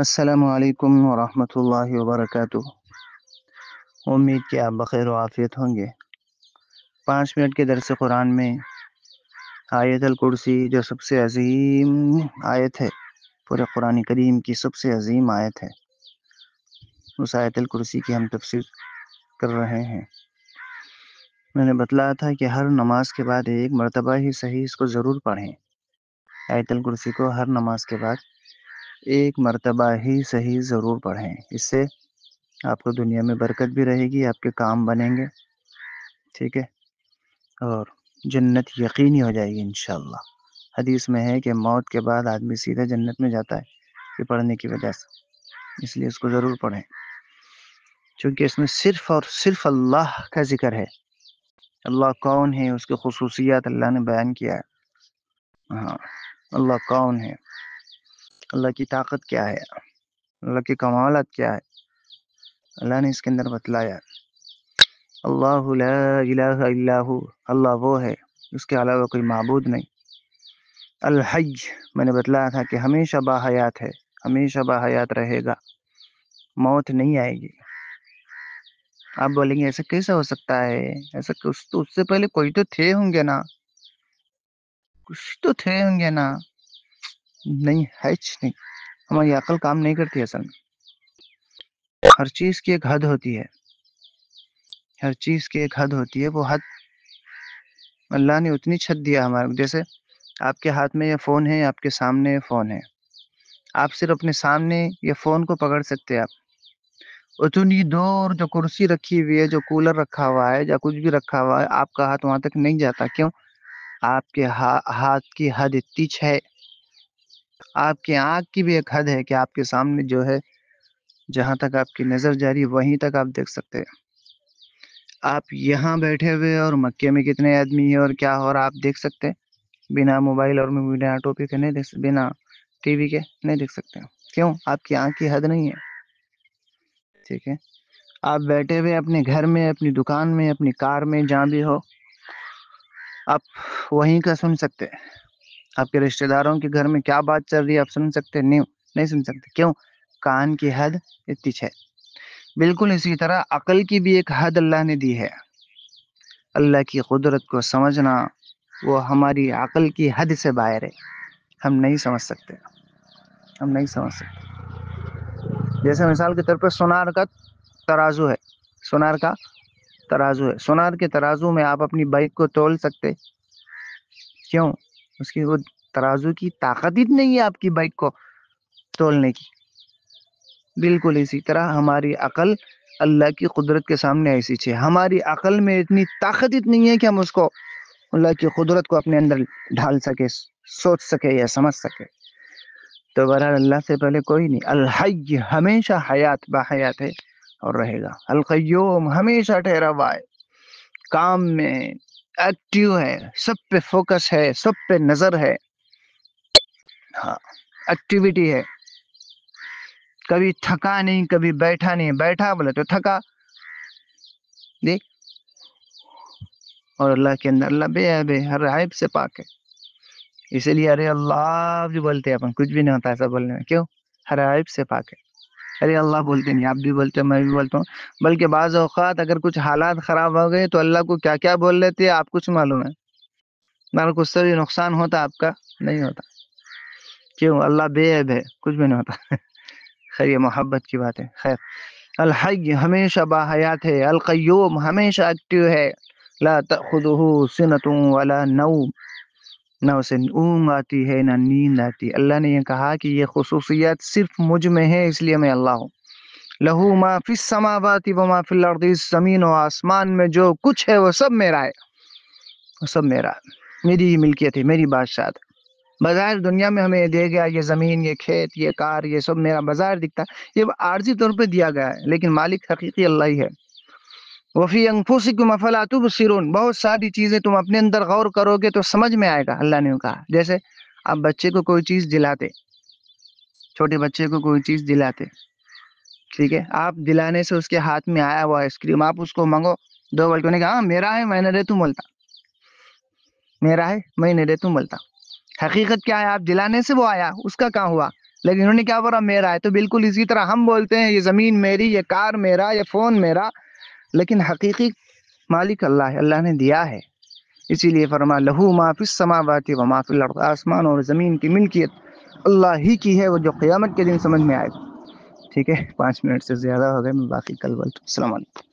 असलकम वरहमतुल्लाहि वबरकatuh उम्मीद कि आप बखैर आफ़ियत होंगे पाँच मिनट के दरस कुरान में आयत अल कुर्सी जो सबसे अजीम आयत है पूरे कुरान करीम की सबसे अजीम आयत है उस आयत अल कुर्सी की हम तफसीर कर रहे हैं मैंने बतलाया था कि हर नमाज के बाद एक मरतबा ही सही इसको ज़रूर पढ़ें आयत अल कुर्सी को हर नमाज के बाद एक मरतबा ही सही ज़रूर पढ़ें इससे आपको दुनिया में बरकत भी रहेगी आपके काम बनेंगे ठीक है और जन्नत यकीनी हो जाएगी इन हदीस में है कि मौत के बाद आदमी सीधा जन्नत में जाता है कि पढ़ने की वजह से इसलिए इसको ज़रूर पढ़ें क्योंकि इसमें सिर्फ़ और सिर्फ अल्लाह का ज़िक्र है अल्लाह कौन है उसकी खसूसियात अल्लाह ने बयान किया है हाँ अल्लाह कौन है अल्लाह की ताकत क्या है अल्लाह की कमालत क्या है अल्लाह ने इसके अंदर बतलाया अल्लाह अल्लाह अल्लाह वो है उसके अलावा कोई मबूद नहीं अलहज मैंने बतलाया था कि हमेशा बाहयात है हमेशा बाहयात रहेगा मौत नहीं आएगी आप बोलेंगे ऐसा कैसा हो सकता है ऐसा उस तो उससे पहले कोई तो थे होंगे ना कुछ तो थे होंगे ना नहीं है नहीं हमारी अकल काम नहीं करती असल में हर चीज की एक हद होती है हर चीज की एक हद होती है वो हद अल्लाह ने उतनी छत दिया हमारे को जैसे आपके हाथ में ये फ़ोन है आपके सामने फ़ोन है आप सिर्फ अपने सामने ये फ़ोन को पकड़ सकते हैं आप उतनी दूर जो कुर्सी रखी हुई है जो कूलर रखा हुआ है या कुछ भी रखा हुआ है आपका हाथ वहाँ तक नहीं जाता क्यों आपके हा, हाथ की हद इतनी है आपके आँख की भी एक हद है कि आपके सामने जो है जहाँ तक आपकी नज़र जा रही वहीं तक आप देख सकते हैं आप यहाँ बैठे हुए और मक्के में कितने आदमी है और क्या और आप देख सकते हैं बिना मोबाइल और बिना टोपी के नहीं देख बिना टीवी के नहीं देख सकते क्यों आपकी आँख की हद नहीं है ठीक है आप बैठे हुए अपने घर में अपनी दुकान में अपनी कार में जहाँ भी हो आप वहीं का सुन सकते हैं आपके रिश्तेदारों के घर में क्या बात चल रही है आप सुन सकते नहीं नहीं सुन सकते क्यों कान की हद इतनी है बिल्कुल इसी तरह अकल की भी एक हद अल्लाह ने दी है अल्लाह की कुदरत को समझना वो हमारी अकल की हद से बाहर है हम नहीं समझ सकते हम नहीं समझ सकते जैसे मिसाल के तौर पर सोनार का तराजू है सोनार का तराजू है सोनार के तराजू में आप अपनी बाइक को तोल सकते क्यों उसकी वो तराजू की ताकत ही नहीं है आपकी बाइक को तोलने की बिल्कुल इसी तरह हमारी अकल अल्लाह की कुदरत के सामने ऐसी चीज़ हमारी अकल में इतनी ताकत इतनी है कि हम उसको अल्लाह की कुदरत को अपने अंदर ढाल सके सोच सके या समझ सके तो बहर अल्लाह से पहले कोई नहीं अल्हय हमेशा हयात बयात है और रहेगा अलकैम हमेशा ठहरा हुआ है काम में एक्टिव है सब पे फोकस है सब पे नजर है हाँ एक्टिविटी है कभी थका नहीं कभी बैठा नहीं बैठा बोले तो थका देख और अल्लाह के अंदर अल्लाह बेअबे हर आयब से पाक है इसीलिए अरे अल्लाह भी बोलते हैं अपन कुछ भी नहीं होता ऐसा बोलने में क्यों हर आयब से पाक है अरे अल्लाह बोलते नहीं आप भी बोलते मैं भी बोलता हूँ बल्कि बाज़ अवत अगर कुछ हालात ख़राब हो गए तो अल्लाह को क्या क्या बोल लेते हैं आप कुछ मालूम है मगर कुछ से तो भी नुकसान होता आपका नहीं होता क्यों अल्लाह बेअब है कुछ भी नहीं होता खैर ये मोहब्बत की बात है खैर अलहग हमेशा बाहयात है अलकयूम हमेशा एक्टिव है ला तुदू सिनतुम वाला नऊ ना उसे ऊँग आती है ना नींद आती है अल्लाह ने यह कहा कि यह खसूसियात सिर्फ मुझ में है इसलिए मैं अल्लाह हूँ लहू माफी समावाती व माफिल ज़मीन व आसमान में जो कुछ है वो सब मेरा है वो सब मेरा है मेरी ही मिल्कियत है मेरी बादशाह बाज़ार दुनिया में हमें दिया गया ये ज़मीन ये खेत ये कार ये सब मेरा बाज़ार दिखता है ये आर्जी तौर पर दिया गया है लेकिन मालिक हकीकी अल्लाह ही है वफ़ी अंफूसिकुम अफला सिरून बहुत सारी चीज़ें तुम अपने अंदर गौर करोगे तो समझ में आएगा अल्लाह ने कहा जैसे आप बच्चे को कोई चीज़ दिलाते छोटे बच्चे को कोई चीज़ दिलाते ठीक है आप दिलाने से उसके हाथ में आया हुआ आइसक्रीम आप उसको मांगो दो बल्कि उन्हें कहा हाँ, मेरा है मैंने रे तू बोलता मेरा है मैंने रे तू बोलता हकीकत क्या है आप दिलाने से वो आया उसका कहाँ हुआ लेकिन उन्होंने क्या बोला मेरा है तो बिल्कुल इसी तरह हम बोलते हैं ये ज़मीन मेरी ये कार मेरा ये फ़ोन मेरा लेकिन हकीकी मालिक अल्लाह है अल्लाह ने दिया है इसीलिए फरमा लहू माफिस समावाती व लड़का आसमान और ज़मीन की मिल्कियत अल्लाह ही की है वो जो क़्यामत के दिन समझ में आएगा ठीक है पाँच मिनट से ज़्यादा हो गए मैं बाकी कल बोलता हूँ